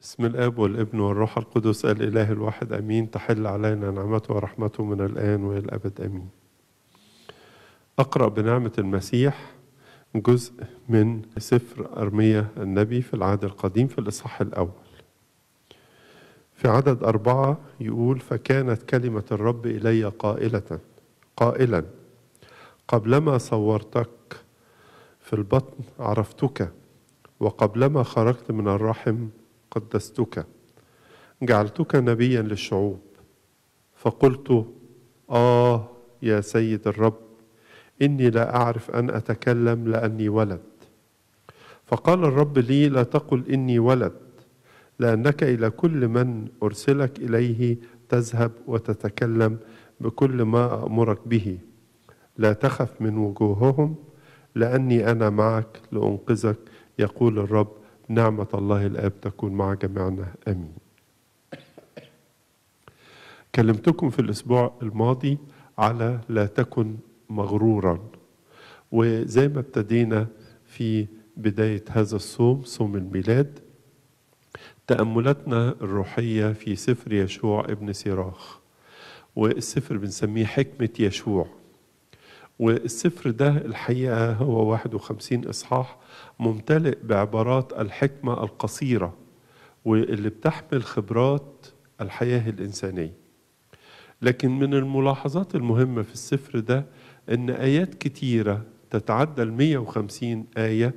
بسم الاب والابن والروح القدس الاله الواحد امين تحل علينا نعمته ورحمته من الان والى الابد امين اقرا بنعمه المسيح جزء من سفر ارميا النبي في العهد القديم في الاصحاح الاول في عدد أربعة يقول فكانت كلمة الرب إلي قائلة قائلا قبلما صورتك في البطن عرفتك وقبلما خرجت من الرحم قدستك جعلتك نبيا للشعوب فقلت آه يا سيد الرب إني لا أعرف أن أتكلم لأني ولد فقال الرب لي لا تقل إني ولد لأنك إلى كل من أرسلك إليه تذهب وتتكلم بكل ما أمرك به لا تخف من وجوههم لأني أنا معك لأنقذك يقول الرب نعمة الله الآب تكون مع جميعنا آمين كلمتكم في الأسبوع الماضي على لا تكن مغرورا وزي ما ابتدينا في بداية هذا الصوم صوم الميلاد تأملاتنا الروحية في سفر يشوع ابن سيراخ والسفر بنسميه حكمة يشوع والسفر ده الحقيقة هو 51 إصحاح ممتلئ بعبارات الحكمة القصيرة واللي بتحمل خبرات الحياة الإنسانية لكن من الملاحظات المهمة في السفر ده أن آيات كتيرة تتعدى ال 150 آية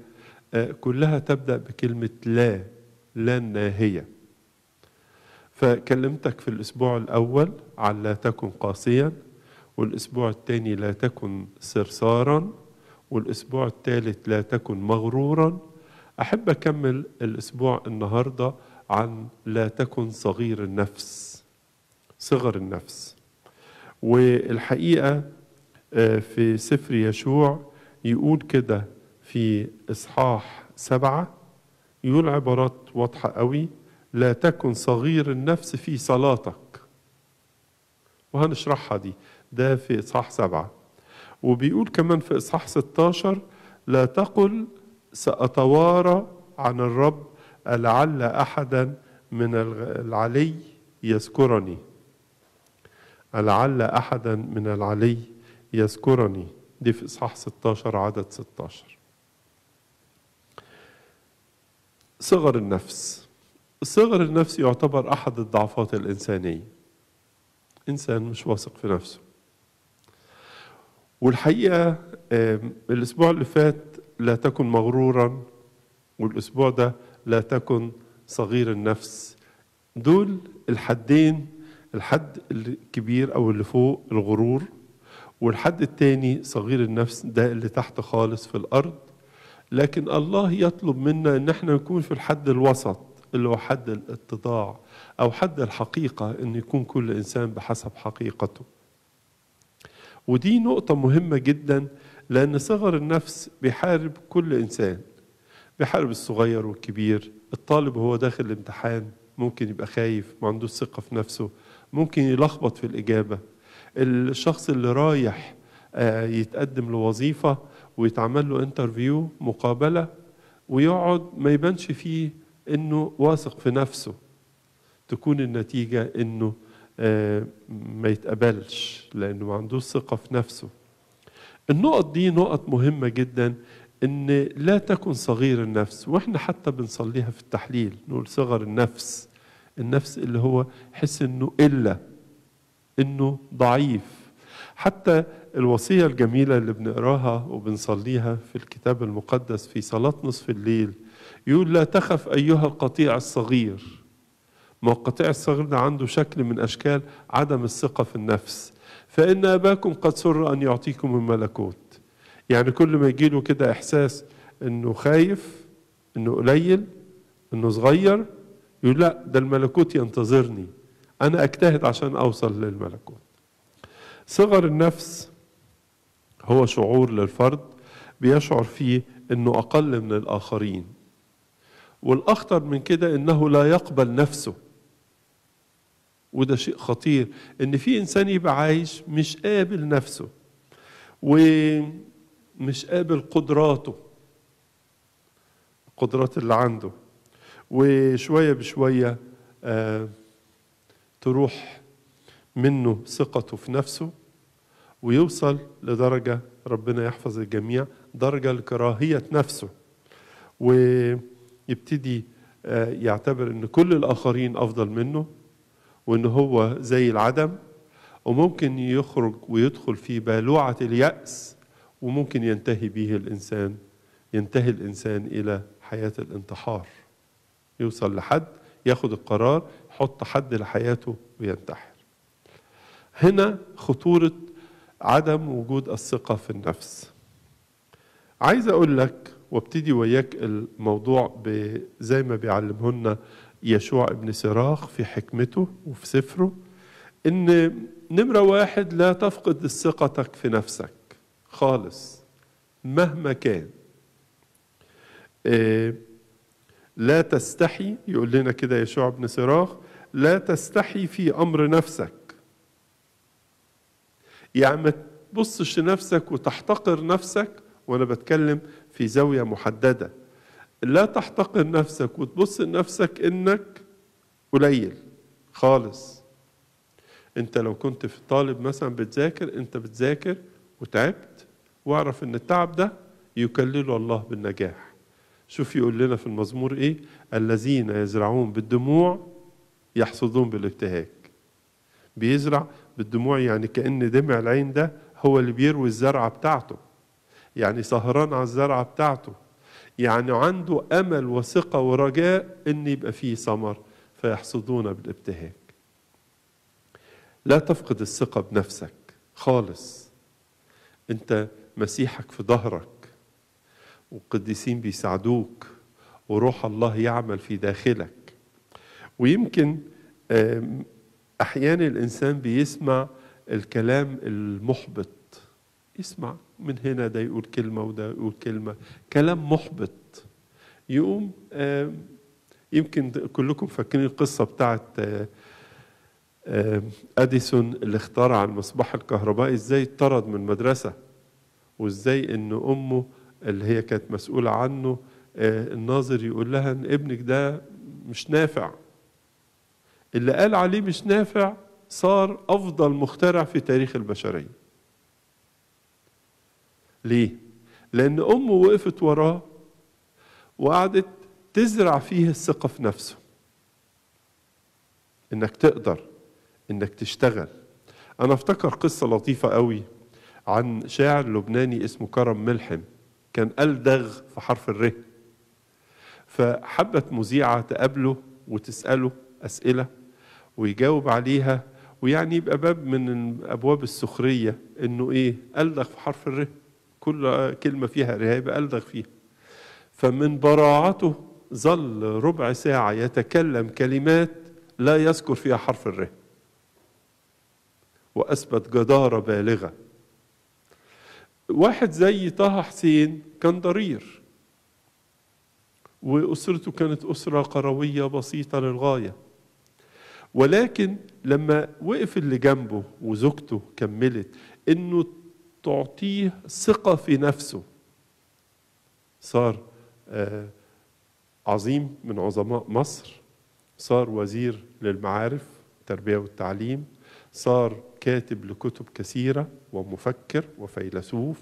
آه، كلها تبدأ بكلمة لا لا الناهية فكلمتك في الأسبوع الأول عن لا تكن قاسيا والأسبوع الثاني لا تكن سرسارا والاسبوع الثالث لا تكن مغرورا احب اكمل الاسبوع النهارده عن لا تكن صغير النفس صغر النفس والحقيقه آه، في سفر يشوع يقول كده في اصحاح سبعه يقول عبارات واضحه قوي لا تكن صغير النفس في صلاتك وهنشرحها دي ده في اصحاح سبعه وبيقول كمان في إصحاح 16 لا تقل سأتوارى عن الرب لعل أحدا من العلي يذكرني لعل أحدا من العلي يذكرني دي في إصحاح 16 عدد 16 صغر النفس صغر النفس يعتبر أحد الضعفات الإنسانية إنسان مش واثق في نفسه والحقيقه الاسبوع اللي فات لا تكن مغرورا والاسبوع ده لا تكن صغير النفس دول الحدين الحد الكبير او اللي فوق الغرور والحد الثاني صغير النفس ده اللي تحت خالص في الارض لكن الله يطلب منا ان احنا نكون في الحد الوسط اللي هو حد الاتضاع او حد الحقيقه ان يكون كل انسان بحسب حقيقته ودي نقطة مهمة جدا لأن صغر النفس بيحارب كل إنسان بيحارب الصغير والكبير الطالب وهو داخل الامتحان ممكن يبقى خايف ما عندوش ثقة في نفسه ممكن يلخبط في الإجابة الشخص اللي رايح آه، يتقدم لوظيفة ويتعمل له انترفيو مقابلة ويقعد ما يبانش فيه انه واثق في نفسه تكون النتيجة انه آه، ما يتقبلش لانه ما عندوش ثقه في نفسه النقط دي نقط مهمه جدا ان لا تكن صغير النفس واحنا حتى بنصليها في التحليل نقول صغر النفس النفس اللي هو حس انه الا انه ضعيف حتى الوصيه الجميله اللي بنقراها وبنصليها في الكتاب المقدس في صلاه نصف الليل يقول لا تخف ايها القطيع الصغير وقطيع الصغير ده عنده شكل من أشكال عدم الثقة في النفس فإن أباكم قد سر أن يعطيكم الملكوت يعني كل ما يجيله كده إحساس إنه خايف إنه قليل إنه صغير يقول لا ده الملكوت ينتظرني أنا أجتهد عشان أوصل للملكوت صغر النفس هو شعور للفرد بيشعر فيه إنه أقل من الآخرين والأخطر من كده إنه لا يقبل نفسه وده شيء خطير ان في انسان يبقى عايش مش قابل نفسه ومش قابل قدراته القدرات اللي عنده وشويه بشويه آه تروح منه ثقته في نفسه ويوصل لدرجه ربنا يحفظ الجميع درجه لكراهيه نفسه ويبتدي آه يعتبر ان كل الاخرين افضل منه وان هو زي العدم وممكن يخرج ويدخل في بالوعة اليأس وممكن ينتهي به الإنسان ينتهي الإنسان إلى حياة الانتحار يوصل لحد ياخد القرار يحط حد لحياته وينتحر هنا خطورة عدم وجود الثقة في النفس عايز أقول لك وابتدي وياك الموضوع زي ما بيعلمهن يشوع ابن سراخ في حكمته وفي سفره ان نمرة واحد لا تفقد ثقتك في نفسك خالص مهما كان آه، لا تستحي يقول لنا كده يشوع ابن سراخ لا تستحي في امر نفسك يعني ما تبصش لنفسك وتحتقر نفسك وانا بتكلم في زاويه محدده لا تحتقر نفسك وتبص لنفسك انك قليل خالص انت لو كنت في طالب مثلا بتذاكر انت بتذاكر وتعبت واعرف ان التعب ده يكلله الله بالنجاح شوف يقول لنا في المزمور ايه الذين يزرعون بالدموع يحصدون بالابتهاج بيزرع بالدموع يعني كأن دمع العين ده هو اللي بيروي الزرعة بتاعته يعني سهران على الزرعة بتاعته يعني عنده امل وثقه ورجاء ان يبقى فيه ثمر فيحصدون بالابتهاك. لا تفقد الثقه بنفسك خالص انت مسيحك في ظهرك وقديسين بيساعدوك وروح الله يعمل في داخلك ويمكن احيانا الانسان بيسمع الكلام المحبط يسمع من هنا ده يقول كلمة وده يقول كلمة كلام محبط يقوم يمكن كلكم فاكرين القصة بتاعت آه، أديسون اللي اخترع المصباح الكهربائي ازاي اتطرد من المدرسة وازاي ان أمه اللي هي كانت مسؤولة عنه آه، الناظر يقول لها ان ابنك ده مش نافع اللي قال عليه مش نافع صار أفضل مخترع في تاريخ البشرية ليه؟ لأن أمه وقفت وراه وقعدت تزرع فيه الثقة في نفسه إنك تقدر إنك تشتغل أنا أفتكر قصة لطيفة قوي عن شاعر لبناني اسمه كرم ملحم كان ألدغ في حرف الر فحبت مذيعة تقابله وتسأله أسئلة ويجاوب عليها ويعني يبقى باب من أبواب السخرية إنه إيه ألدغ في حرف الر كل كلمة فيها إرهاب ألدغ فيها فمن براعته ظل ربع ساعة يتكلم كلمات لا يذكر فيها حرف الره وأثبت جدارة بالغة واحد زي طه حسين كان ضرير وأسرته كانت أسرة قروية بسيطة للغاية ولكن لما وقف اللي جنبه وزوجته كملت انه تعطيه ثقة في نفسه صار آه، عظيم من عظماء مصر صار وزير للمعارف التربية والتعليم صار كاتب لكتب كثيرة ومفكر وفيلسوف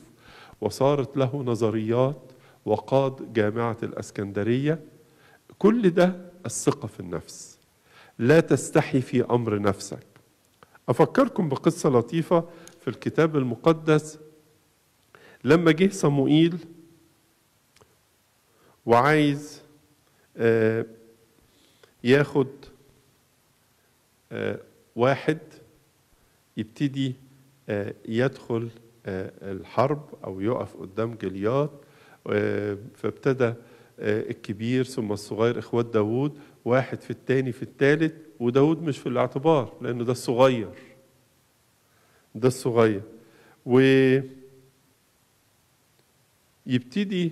وصارت له نظريات وقاد جامعة الأسكندرية كل ده الثقة في النفس لا تستحي في أمر نفسك أفكركم بقصة لطيفة في الكتاب المقدس لما جه صموئيل وعايز آه، ياخد آه، واحد يبتدي آه، يدخل الحرب او يقف قدام جليات فابتدى الكبير ثم الصغير اخوات داوود واحد في الثاني في الثالث وداود مش في الاعتبار لانه ده الصغير ده الصغير و يبتدي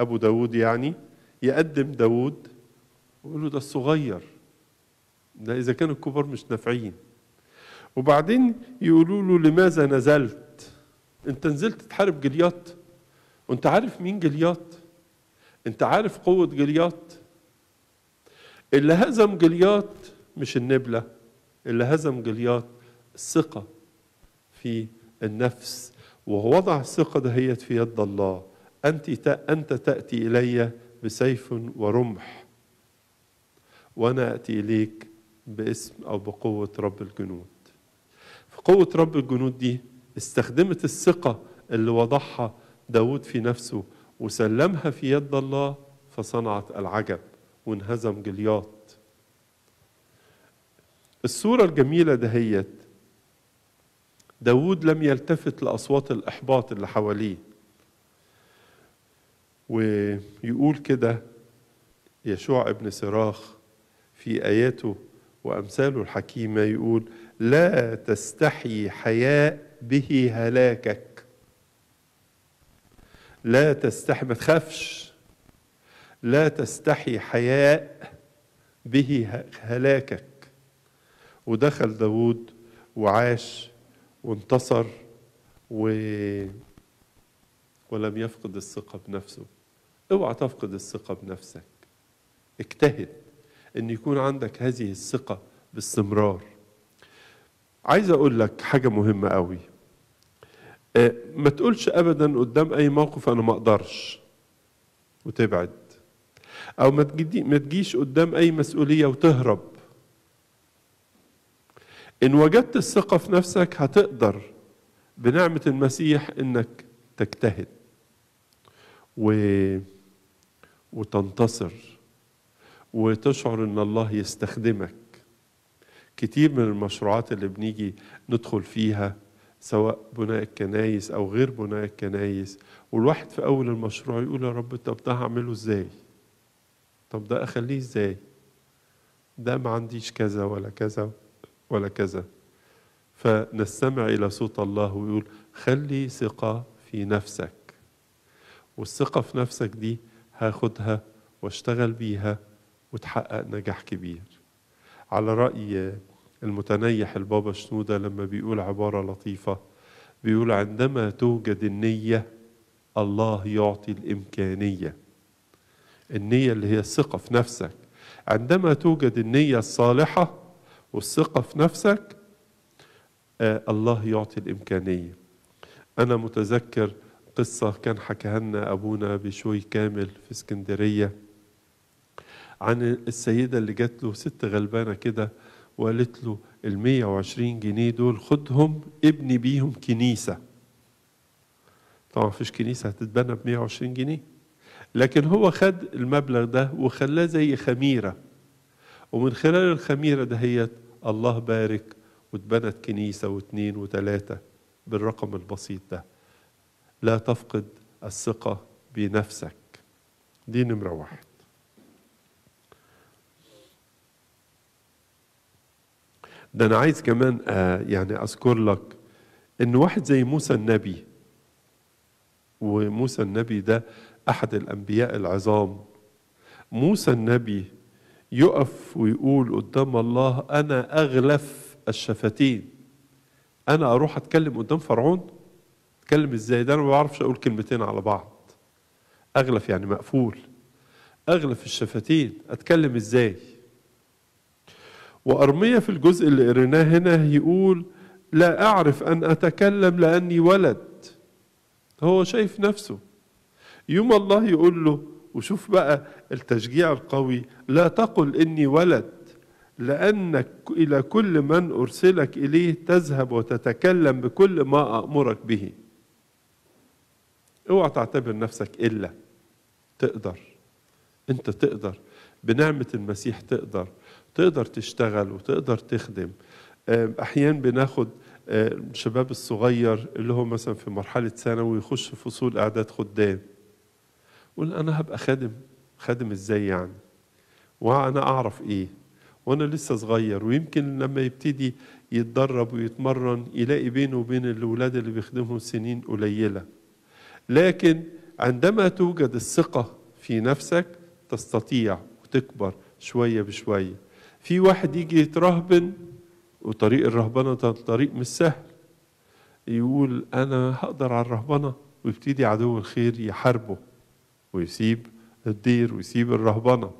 أبو داود يعني يقدم داود ويقول له ده الصغير ده إذا كانوا الكبار مش نافعين وبعدين يقولوا له لماذا نزلت أنت نزلت تحارب جلياط وأنت عارف مين جلياط أنت عارف قوة جلياط اللي هزم جلياط مش النبلة اللي هزم جلياط الثقة في النفس ووضع الثقة دهيت في يد الله أنت أنت تأتي إلي بسيف ورمح وأنا أتي إليك باسم أو بقوة رب الجنود فقوة رب الجنود دي استخدمت الثقة اللي وضعها داود في نفسه وسلمها في يد الله فصنعت العجب وانهزم جلياط الصورة الجميلة دهيت داود لم يلتفت لأصوات الإحباط اللي حواليه ويقول كده يشوع ابن سراخ في آياته وأمثاله الحكيمة يقول لا تستحي حياء به هلاكك لا تستحي ما تخافش لا تستحي حياء به هلاكك ودخل داود وعاش وانتصر و... ولم يفقد الثقة بنفسه اوعى تفقد الثقة بنفسك اجتهد ان يكون عندك هذه الثقة باستمرار عايز اقول لك حاجة مهمة قوي آه، ما تقولش ابدا قدام اي موقف انا ما اقدرش وتبعد او ما تجيش قدام اي مسؤولية وتهرب إن وجدت الثقة في نفسك هتقدر بنعمة المسيح إنك تجتهد و... وتنتصر وتشعر إن الله يستخدمك كتير من المشروعات اللي بنيجي ندخل فيها سواء بناء الكنايس أو غير بناء الكنايس والواحد في أول المشروع يقول يا رب طب ده هعمله إزاي؟ طب ده أخليه إزاي؟ ده ما عنديش كذا ولا كذا ولا كذا فنستمع إلى صوت الله ويقول خلي ثقة في نفسك والثقة في نفسك دي هاخدها واشتغل بيها وتحقق نجاح كبير على رأي المتنيح البابا شنودة لما بيقول عبارة لطيفة بيقول عندما توجد النية الله يعطي الإمكانية النية اللي هي الثقة في نفسك عندما توجد النية الصالحة والثقه في نفسك آه، الله يعطي الامكانيه انا متذكر قصه كان حكاها لنا ابونا بشوي كامل في اسكندريه عن السيده اللي جات له ست غلبانه كده وقالت له ال 120 جنيه دول خدهم ابني بيهم كنيسه طبعا مفيش كنيسه هتتبنى ب 120 جنيه لكن هو خد المبلغ ده وخلاه زي خميره ومن خلال الخميره دهيت الله بارك واتبنت كنيسة واثنين وتلاتة بالرقم البسيط ده لا تفقد الثقة بنفسك دي نمرة واحد ده أنا عايز كمان آه يعني أذكر لك إن واحد زي موسى النبي وموسى النبي ده أحد الأنبياء العظام موسى النبي يقف ويقول قدام الله أنا أغلف الشفتين أنا أروح أتكلم قدام فرعون أتكلم إزاي ده أنا ما بعرفش أقول كلمتين على بعض أغلف يعني مقفول أغلف الشفتين أتكلم إزاي وأرمية في الجزء اللي قريناه هنا يقول لا أعرف أن أتكلم لأني ولد هو شايف نفسه يوم الله يقول له وشوف بقى التشجيع القوي لا تقل إني ولد لأنك إلى كل من أرسلك إليه تذهب وتتكلم بكل ما أأمرك به اوعى تعتبر نفسك إلا تقدر أنت تقدر بنعمة المسيح تقدر تقدر تشتغل وتقدر تخدم أحيانا بناخد الشباب الصغير اللي هو مثلا في مرحلة ثانوي يخش فصول إعداد خدام قول انا هبقى خادم خادم ازاي يعني وانا اعرف ايه وانا لسه صغير ويمكن لما يبتدي يتدرب ويتمرن يلاقي بينه وبين الاولاد اللي بيخدمهم سنين قليله لكن عندما توجد الثقه في نفسك تستطيع وتكبر شويه بشويه في واحد يجي يترهبن وطريق الرهبنه طريق مش سهل يقول انا هقدر على الرهبنه ويبتدي عدو الخير يحاربه ويسيب الدير ويسيب الرهبنة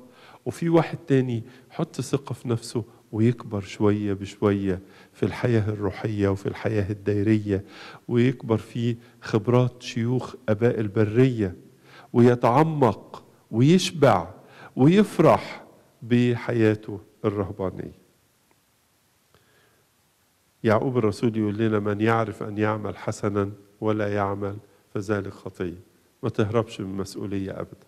وفي واحد تاني حط ثقة في نفسه ويكبر شوية بشوية في الحياة الروحية وفي الحياة الدائرية ويكبر في خبرات شيوخ أباء البرية ويتعمق ويشبع ويفرح بحياته الرهبانية يعقوب الرسول يقول لنا من يعرف أن يعمل حسنا ولا يعمل فذلك خطيه ما تهربش من مسؤولية أبدا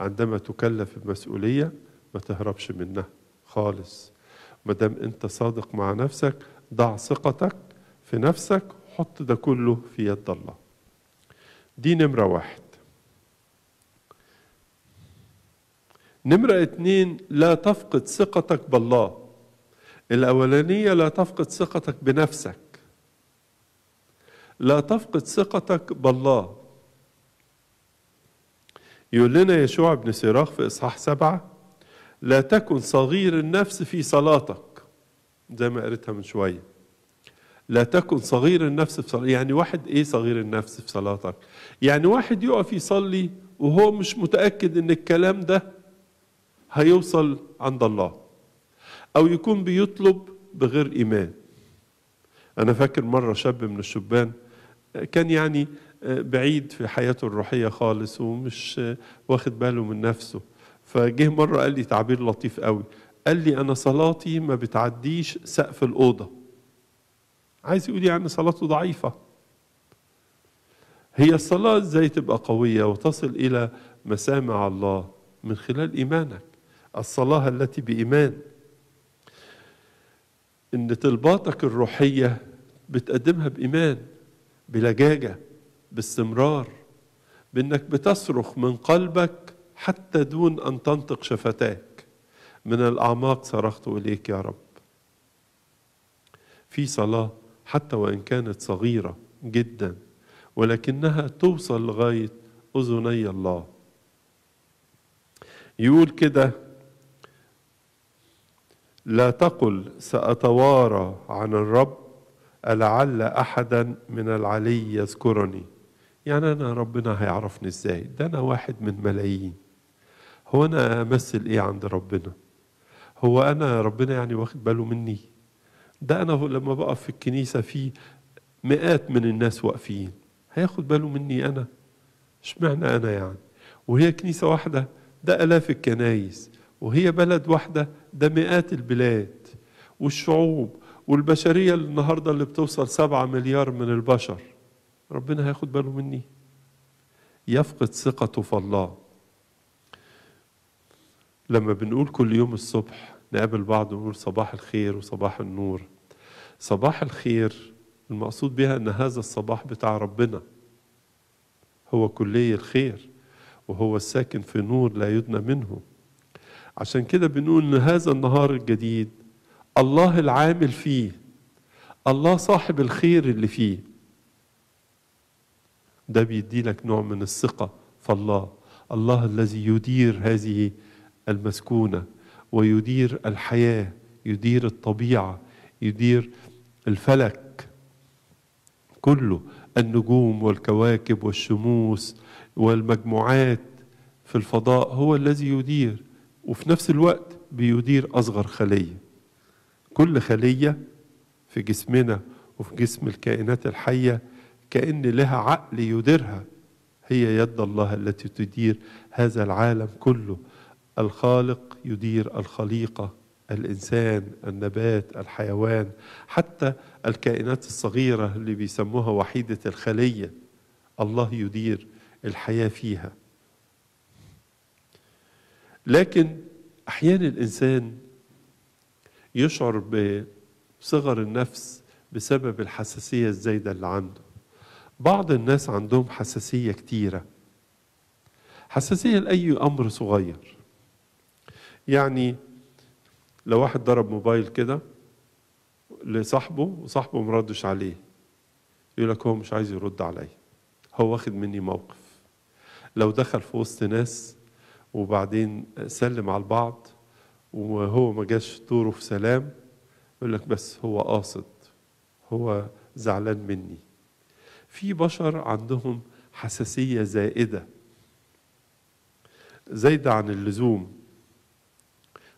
عندما تكلف بمسؤولية ما تهربش منها خالص ما دام أنت صادق مع نفسك ضع ثقتك في نفسك حط ده كله في يد الله دي نمرة واحد نمرة اتنين لا تفقد ثقتك بالله الأولانية لا تفقد ثقتك بنفسك لا تفقد ثقتك بالله يقول لنا يشوع بن سيراخ في إصحاح سبعة لا تكن صغير النفس في صلاتك زي ما قريتها من شوية لا تكن صغير النفس في صلاتك يعني واحد إيه صغير النفس في صلاتك يعني واحد يقف يصلي وهو مش متأكد إن الكلام ده هيوصل عند الله أو يكون بيطلب بغير إيمان أنا فاكر مرة شاب من الشبان كان يعني بعيد في حياته الروحيه خالص ومش واخد باله من نفسه فجه مره قال لي تعبير لطيف قوي قال لي انا صلاتي ما بتعديش سقف الاوضه عايز يقول يعني صلاته ضعيفه هي الصلاه ازاي تبقى قويه وتصل الى مسامع الله من خلال ايمانك الصلاه التي بايمان ان طلباتك الروحيه بتقدمها بايمان بلجاجه باستمرار بانك بتصرخ من قلبك حتى دون ان تنطق شفتاك من الاعماق صرخت اليك يا رب في صلاه حتى وان كانت صغيره جدا ولكنها توصل لغايه اذني الله يقول كده لا تقل ساتوارى عن الرب ألعل أحدا من العلي يذكرني يعني أنا ربنا هيعرفني إزاي ده أنا واحد من ملايين هو أنا أمثل إيه عند ربنا هو أنا ربنا يعني واخد باله مني ده أنا لما بقف في الكنيسة في مئات من الناس واقفين هياخد باله مني أنا اشمعنى أنا يعني وهي كنيسة واحدة ده آلاف الكنايس وهي بلد واحدة ده مئات البلاد والشعوب والبشرية النهاردة اللي بتوصل سبعة مليار من البشر ربنا هياخد باله مني يفقد ثقته في الله لما بنقول كل يوم الصبح نقابل بعض ونقول صباح الخير وصباح النور صباح الخير المقصود بها ان هذا الصباح بتاع ربنا هو كلي الخير وهو الساكن في نور لا يدنى منه عشان كده بنقول ان هذا النهار الجديد الله العامل فيه الله صاحب الخير اللي فيه ده بيدي لك نوع من الثقة في الله الله الذي يدير هذه المسكونة ويدير الحياة يدير الطبيعة يدير الفلك كله النجوم والكواكب والشموس والمجموعات في الفضاء هو الذي يدير وفي نفس الوقت بيدير أصغر خلية كل خلية في جسمنا وفي جسم الكائنات الحية كأن لها عقل يديرها هي يد الله التي تدير هذا العالم كله الخالق يدير الخليقه الانسان النبات الحيوان حتى الكائنات الصغيره اللي بيسموها وحيده الخليه الله يدير الحياه فيها لكن احيانا الانسان يشعر بصغر النفس بسبب الحساسيه الزايده اللي عنده بعض الناس عندهم حساسية كتيرة حساسية لأي أمر صغير يعني لو واحد ضرب موبايل كده لصاحبه وصاحبه مردش عليه يقول لك هو مش عايز يرد عليا هو واخد مني موقف لو دخل في وسط ناس وبعدين سلم على البعض وهو ما جاش دوره في سلام يقول لك بس هو قاصد هو زعلان مني في بشر عندهم حساسية زائدة زايدة عن اللزوم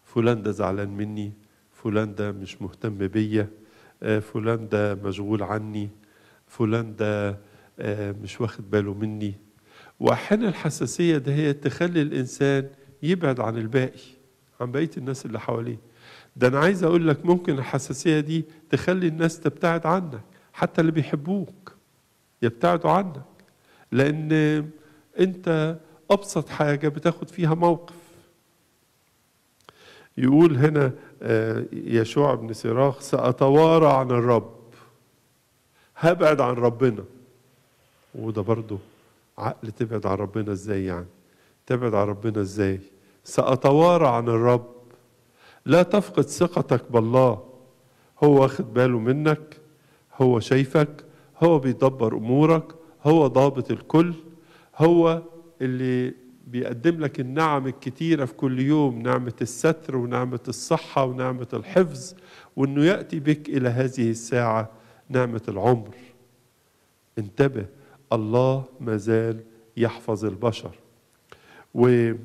فلان ده زعلان مني فلان ده مش مهتم بيا آه، فلان ده مشغول عني فلان ده آه، مش واخد باله مني واحيانا الحساسيه ده هي تخلي الانسان يبعد عن الباقي عن بقيه الناس اللي حواليه ده انا عايز اقول لك ممكن الحساسيه دي تخلي الناس تبتعد عنك حتى اللي بيحبوك يبتعدوا عنك لأن أنت أبسط حاجة بتاخد فيها موقف يقول هنا آه، يشوع بن سراخ سأتوارى عن الرب هبعد عن ربنا وده برضه عقل تبعد عن ربنا ازاي يعني تبعد عن ربنا ازاي سأتوارى عن الرب لا تفقد ثقتك بالله هو واخد باله منك هو شايفك هو بيدبر امورك هو ضابط الكل هو اللي بيقدم لك النعم الكتيرة في كل يوم نعمة الستر ونعمة الصحة ونعمة الحفظ وأنه يأتي بك إلى هذه الساعة نعمة العمر انتبه الله ما زال يحفظ البشر وعلى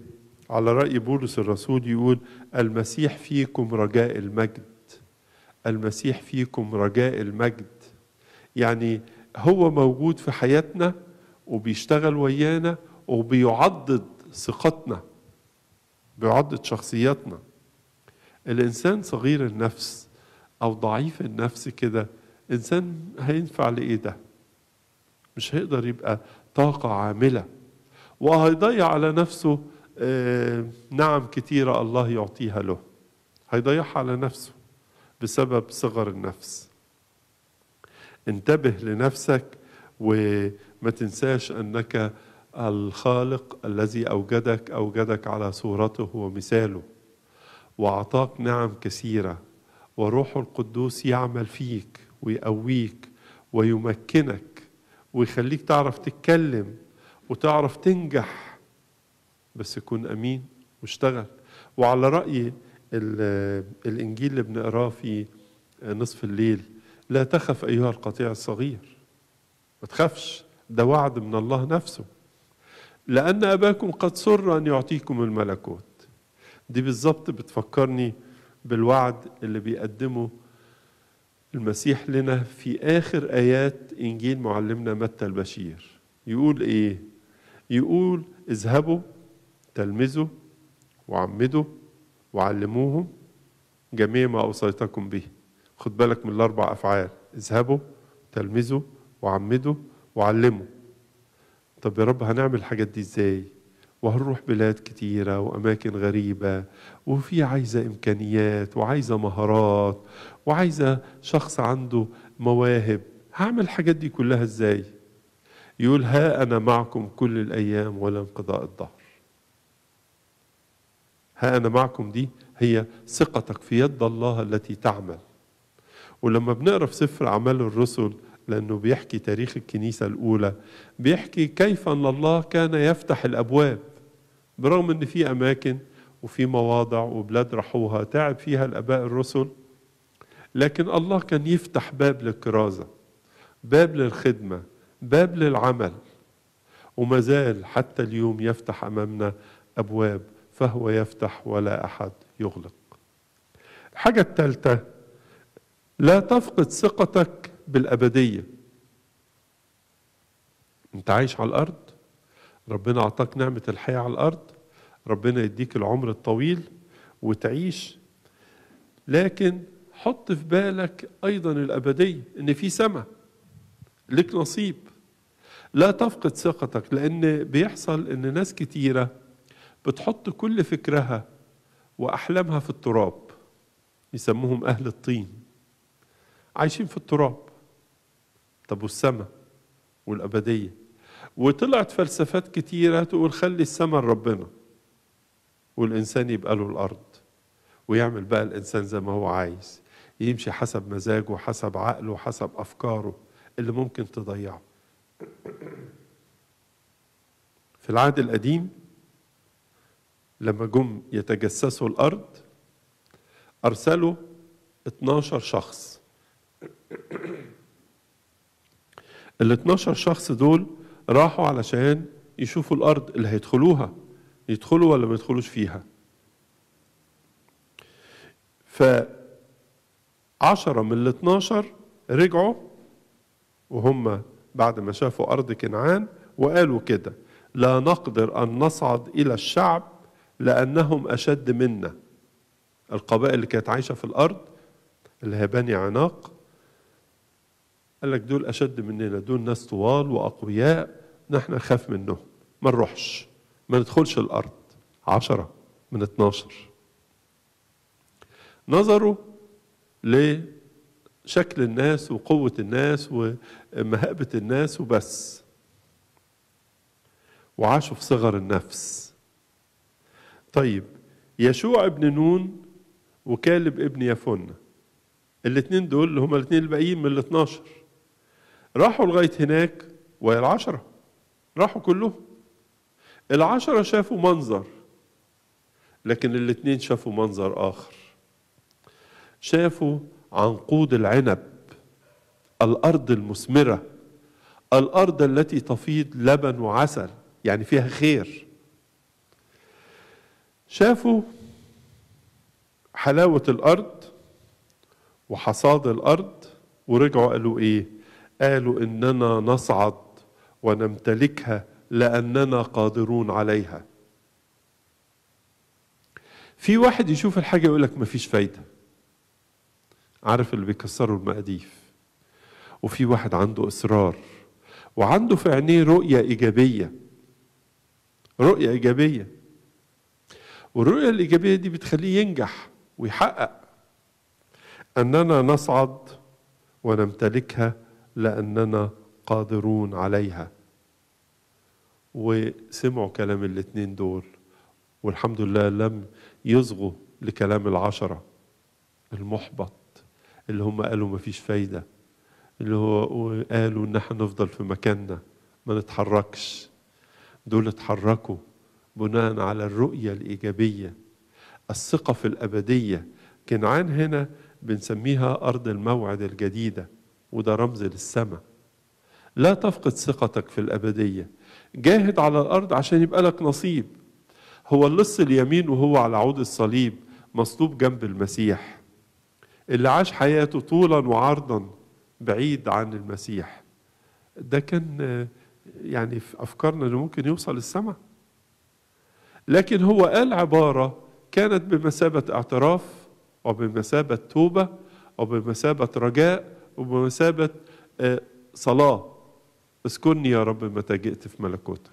رأي بولس الرسول يقول المسيح فيكم رجاء المجد المسيح فيكم رجاء المجد يعني هو موجود في حياتنا وبيشتغل ويانا وبيعضد ثقتنا بيعضد شخصياتنا الإنسان صغير النفس أو ضعيف النفس كده إنسان هينفع لإيه ده؟ مش هيقدر يبقى طاقة عاملة وهيضيع على نفسه آه، نعم كتيرة الله يعطيها له هيضيعها على نفسه بسبب صغر النفس انتبه لنفسك وما تنساش أنك الخالق الذي أوجدك أوجدك على صورته ومثاله وأعطاك نعم كثيرة وروح القدوس يعمل فيك ويقويك ويمكنك ويخليك تعرف تتكلم وتعرف تنجح بس كن أمين واشتغل وعلى رأي الإنجيل اللي بنقراه في نصف الليل لا تخف أيها القطيع الصغير ما تخافش ده وعد من الله نفسه لأن أباكم قد سر أن يعطيكم الملكوت دي بالظبط بتفكرني بالوعد اللي بيقدمه المسيح لنا في آخر آيات إنجيل معلمنا متى البشير يقول إيه؟ يقول اذهبوا تلمذوا وعمدوا وعلموهم جميع ما أوصيتكم به خد بالك من الاربع افعال اذهبوا تلمذوا وعمدوا وعلموا طب يا رب هنعمل الحاجات دي ازاي وهنروح بلاد كتيرة وأماكن غريبة وفي عايزة إمكانيات وعايزة مهارات وعايزة شخص عنده مواهب هعمل الحاجات دي كلها ازاي يقول ها أنا معكم كل الأيام ولا انقضاء الظهر ها أنا معكم دي هي ثقتك في يد الله التي تعمل ولما بنقرا في سفر اعمال الرسل لانه بيحكي تاريخ الكنيسه الاولى بيحكي كيف ان الله كان يفتح الابواب برغم ان في اماكن وفي مواضع وبلاد راحوها تعب فيها الاباء الرسل لكن الله كان يفتح باب للكرازه باب للخدمه باب للعمل وما زال حتى اليوم يفتح امامنا ابواب فهو يفتح ولا احد يغلق الحاجه الثالثه لا تفقد ثقتك بالابديه انت عايش على الارض ربنا اعطاك نعمه الحياه على الارض ربنا يديك العمر الطويل وتعيش لكن حط في بالك ايضا الابديه ان في سماء لك نصيب لا تفقد ثقتك لان بيحصل ان ناس كتيره بتحط كل فكرها واحلامها في التراب يسموهم اهل الطين عايشين في التراب طب والسماء والأبدية وطلعت فلسفات كتيرة تقول خلي السماء لربنا والإنسان يبقى له الأرض ويعمل بقى الإنسان زي ما هو عايز يمشي حسب مزاجه حسب عقله حسب أفكاره اللي ممكن تضيعه في العهد القديم لما جم يتجسسوا الأرض أرسلوا 12 شخص ال 12 شخص دول راحوا علشان يشوفوا الارض اللي هيدخلوها يدخلوا ولا ما يدخلوش فيها ف 10 من ال 12 رجعوا وهم بعد ما شافوا ارض كنعان وقالوا كده لا نقدر ان نصعد الى الشعب لانهم اشد منا القبائل اللي كانت عايشه في الارض اللي هي بني عناق قال لك دول أشد مننا دول ناس طوال وأقوياء نحن نخاف منهم ما نروحش ما ندخلش الأرض عشرة من اتناشر نظروا لشكل الناس وقوة الناس ومهابة الناس وبس وعاشوا في صغر النفس طيب يشوع ابن نون وكالب ابن يافون الاثنين دول اللي هما الاثنين الباقيين من الاثناشر راحوا لغاية هناك وهي العشرة راحوا كلهم العشرة شافوا منظر لكن الاتنين شافوا منظر آخر شافوا عنقود العنب الأرض المثمرة الأرض التي تفيض لبن وعسل يعني فيها خير شافوا حلاوة الأرض وحصاد الأرض ورجعوا قالوا إيه قالوا اننا نصعد ونمتلكها لاننا قادرون عليها في واحد يشوف الحاجه يقول لك مفيش فايده عارف اللي بيكسروا المقاديف وفي واحد عنده اصرار وعنده في عينيه رؤيه ايجابيه رؤيه ايجابيه والرؤيه الايجابيه دي بتخليه ينجح ويحقق اننا نصعد ونمتلكها لأننا قادرون عليها وسمعوا كلام الاثنين دول والحمد لله لم يصغوا لكلام العشرة المحبط اللي هم قالوا مفيش فايدة اللي هو قالوا إن احنا نفضل في مكاننا ما نتحركش دول اتحركوا بناء على الرؤية الإيجابية الثقة في الأبدية كنعان هنا بنسميها أرض الموعد الجديدة وده رمز للسماء لا تفقد ثقتك في الأبدية جاهد على الأرض عشان يبقى لك نصيب هو اللص اليمين وهو على عود الصليب مصلوب جنب المسيح اللي عاش حياته طولا وعرضا بعيد عن المسيح ده كان يعني في أفكارنا اللي ممكن يوصل السماء لكن هو قال عبارة كانت بمثابة اعتراف وبمثابة توبة وبمثابة رجاء وبمثابة آه، صلاة اسكني يا رب متى جئت في ملكوتك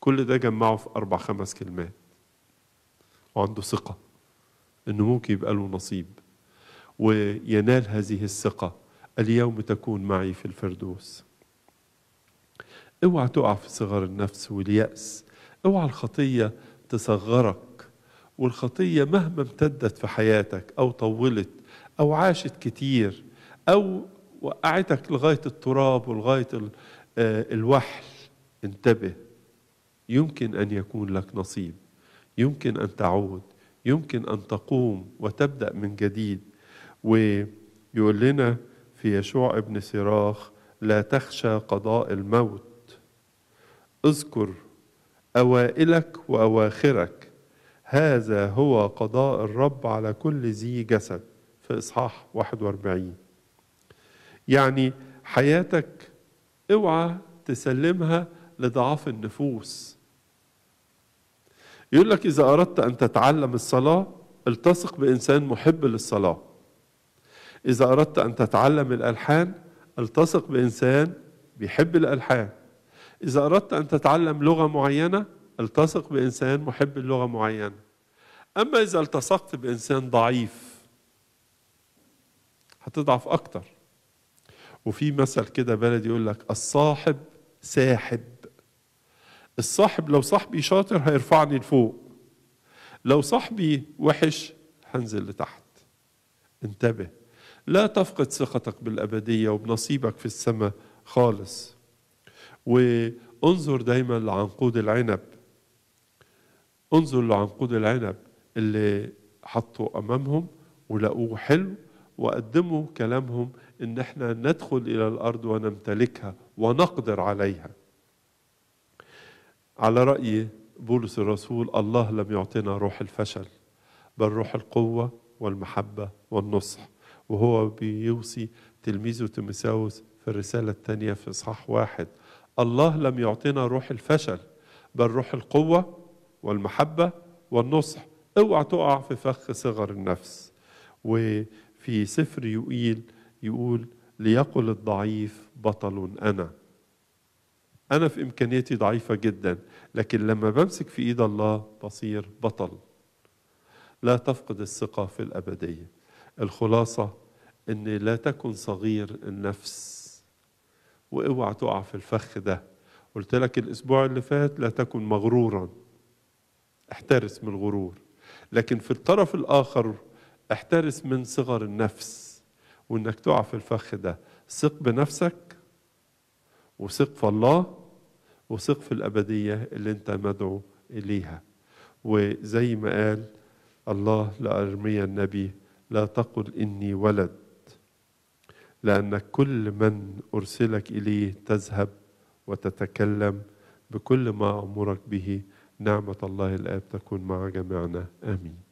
كل ده جمعه في أربع خمس كلمات وعنده ثقة إنه ممكن يبقى له نصيب وينال هذه الثقة اليوم تكون معي في الفردوس اوعى تقع في صغر النفس واليأس اوعى الخطية تصغرك والخطية مهما امتدت في حياتك أو طولت أو عاشت كتير أو وقعتك لغاية التراب ولغاية آه، الوحل انتبه يمكن أن يكون لك نصيب يمكن أن تعود يمكن أن تقوم وتبدأ من جديد ويقول لنا في يشوع ابن سراخ لا تخشى قضاء الموت اذكر أوائلك وأواخرك هذا هو قضاء الرب على كل ذي جسد في إصحاح 41 يعني حياتك اوعى تسلمها لضعاف النفوس يقول لك إذا أردت أن تتعلم الصلاة التصق بإنسان محب للصلاة إذا أردت أن تتعلم الألحان التصق بإنسان بيحب الألحان إذا أردت أن تتعلم لغة معينة التصق بإنسان محب اللغة معينة أما إذا التصقت بإنسان ضعيف هتضعف أكتر وفي مثل كده بلدي يقول لك الصاحب ساحب الصاحب لو صاحبي شاطر هيرفعني لفوق لو صاحبي وحش هنزل لتحت انتبه لا تفقد ثقتك بالأبدية وبنصيبك في السماء خالص وانظر دايما لعنقود العنب انظر لعنقود العنب اللي حطوا أمامهم ولقوه حلو وقدموا كلامهم ان احنا ندخل الى الارض ونمتلكها ونقدر عليها على راي بولس الرسول الله لم يعطنا روح الفشل بل روح القوه والمحبه والنصح وهو بيوصي تلميذه تيموثاوس في الرساله الثانيه في اصحاح واحد الله لم يعطنا روح الفشل بل روح القوه والمحبه والنصح اوعى تقع في فخ صغر النفس وفي سفر يوئيل يقول ليقل الضعيف بطل أنا أنا في إمكانياتي ضعيفة جدا لكن لما بمسك في إيد الله بصير بطل لا تفقد الثقة في الأبدية الخلاصة أن لا تكن صغير النفس واوعى تقع في الفخ ده قلت لك الأسبوع اللي فات لا تكن مغرورا احترس من الغرور لكن في الطرف الآخر احترس من صغر النفس وانك تقع في الفخ ده ثق بنفسك وثق في الله وثق في الابديه اللي انت مدعو اليها وزي ما قال الله لارميا النبي لا تقل اني ولد لأن كل من أرسلك إليه تذهب وتتكلم بكل ما أمرك به نعمة الله الآب تكون مع جميعنا آمين